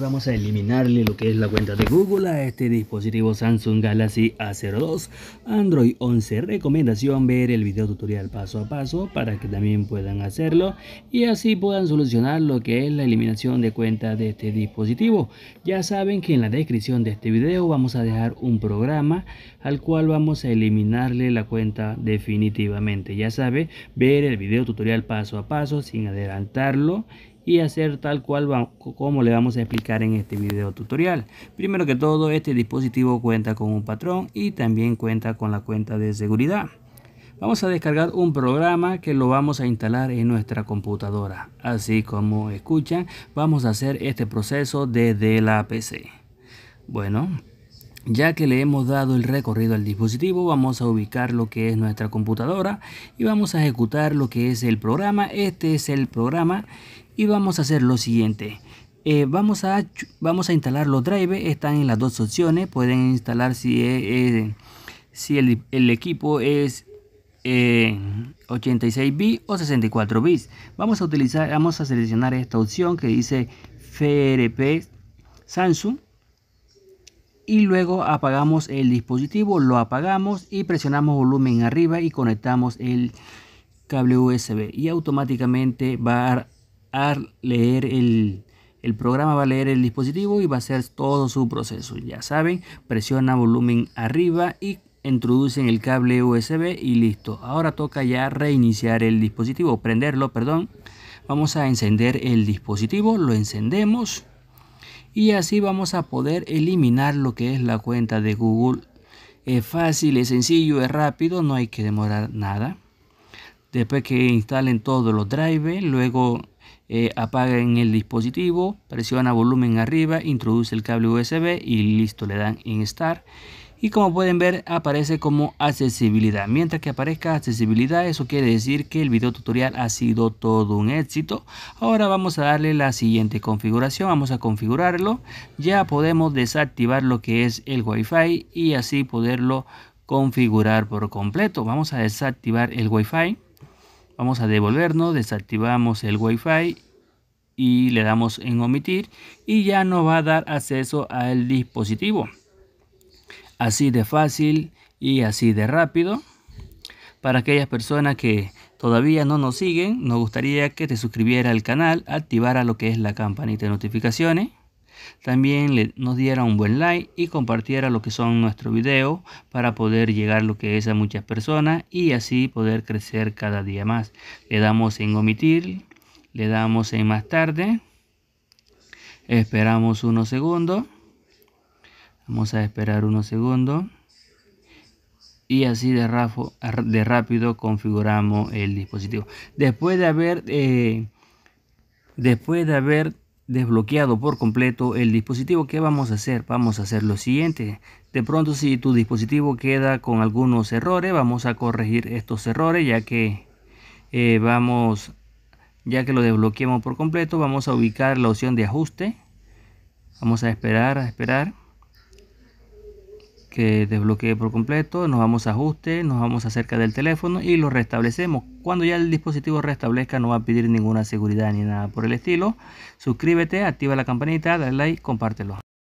vamos a eliminarle lo que es la cuenta de Google a este dispositivo Samsung Galaxy A02 Android 11. Recomendación ver el video tutorial paso a paso para que también puedan hacerlo y así puedan solucionar lo que es la eliminación de cuenta de este dispositivo. Ya saben que en la descripción de este video vamos a dejar un programa al cual vamos a eliminarle la cuenta definitivamente. Ya saben ver el video tutorial paso a paso sin adelantarlo y hacer tal cual como le vamos a explicar en este video tutorial. Primero que todo, este dispositivo cuenta con un patrón y también cuenta con la cuenta de seguridad. Vamos a descargar un programa que lo vamos a instalar en nuestra computadora. Así como escuchan, vamos a hacer este proceso desde la PC. Bueno, ya que le hemos dado el recorrido al dispositivo, vamos a ubicar lo que es nuestra computadora y vamos a ejecutar lo que es el programa. Este es el programa y vamos a hacer lo siguiente eh, vamos, a, vamos a instalar los drivers, están en las dos opciones, pueden instalar si, e, e, si el, equipo es 86 eh, b o 64 bits. Vamos a utilizar, vamos a seleccionar esta opción que dice FRP Samsung y luego apagamos el dispositivo, lo apagamos y presionamos volumen arriba y conectamos el cable USB y automáticamente va a a leer el, el programa va a leer el dispositivo y va a hacer todo su proceso. Ya saben, presiona volumen arriba y introducen el cable USB y listo. Ahora toca ya reiniciar el dispositivo, prenderlo, perdón. Vamos a encender el dispositivo, lo encendemos y así vamos a poder eliminar lo que es la cuenta de Google. Es fácil, es sencillo, es rápido, no hay que demorar nada. Después que instalen todos los drivers, luego eh, apaguen el dispositivo, presiona volumen arriba, introduce el cable USB y listo, le dan en Y como pueden ver aparece como accesibilidad. Mientras que aparezca accesibilidad, eso quiere decir que el video tutorial ha sido todo un éxito. Ahora vamos a darle la siguiente configuración, vamos a configurarlo. Ya podemos desactivar lo que es el Wi-Fi y así poderlo configurar por completo. Vamos a desactivar el Wi-Fi Vamos a devolvernos, desactivamos el Wi-Fi y le damos en omitir y ya nos va a dar acceso al dispositivo. Así de fácil y así de rápido. Para aquellas personas que todavía no nos siguen, nos gustaría que te suscribiera al canal, activara lo que es la campanita de notificaciones también nos diera un buen like y compartiera lo que son nuestro video para poder llegar lo que es a muchas personas y así poder crecer cada día más. Le damos en omitir, le damos en más tarde, esperamos unos segundos, vamos a esperar unos segundos y así de, de rápido configuramos el dispositivo. Después de haber... Eh, después de haber desbloqueado por completo el dispositivo, que vamos a hacer? Vamos a hacer lo siguiente. De pronto si tu dispositivo queda con algunos errores, vamos a corregir estos errores ya que eh, vamos, ya que lo desbloqueamos por completo, vamos a ubicar la opción de ajuste. Vamos a esperar, a esperar que desbloquee por completo, nos vamos a ajuste, nos vamos acerca del teléfono y lo restablecemos. Cuando ya el dispositivo restablezca no va a pedir ninguna seguridad ni nada por el estilo. Suscríbete, activa la campanita, dale like, compártelo.